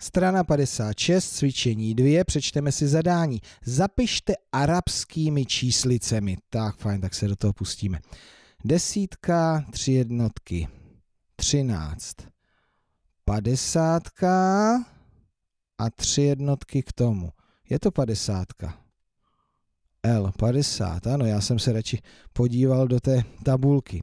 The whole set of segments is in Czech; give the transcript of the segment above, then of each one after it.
Strana 56, cvičení 2, přečteme si zadání. Zapište arabskými číslicemi. Tak, fajn, tak se do toho pustíme. Desítka, tři jednotky, třináct, padesátka a tři jednotky k tomu. Je to padesátka. L50, ano, já jsem se radši podíval do té tabulky.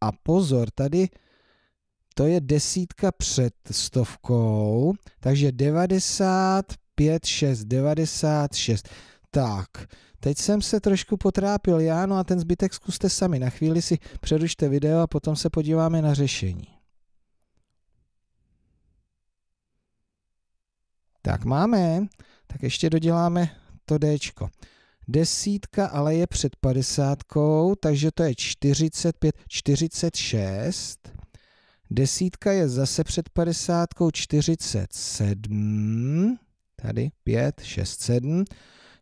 A pozor, tady to je desítka před stovkou, takže 95, 6, 96. Tak, teď jsem se trošku potrápil já, no a ten zbytek zkuste sami. Na chvíli si přerušte video a potom se podíváme na řešení. Tak máme, tak ještě doděláme to Dčko. Desítka ale je před padesátkou, takže to je 45, 46. Desítka je zase před padesátkou 47. Tady 5, 6, 7.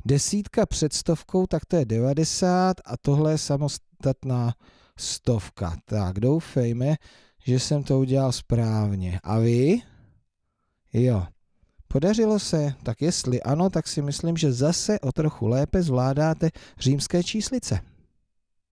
Desítka před stovkou, tak to je 90 a tohle je samostatná stovka. Tak doufejme, že jsem to udělal správně. A vy? Jo. Podařilo se, tak jestli ano, tak si myslím, že zase o trochu lépe zvládáte římské číslice.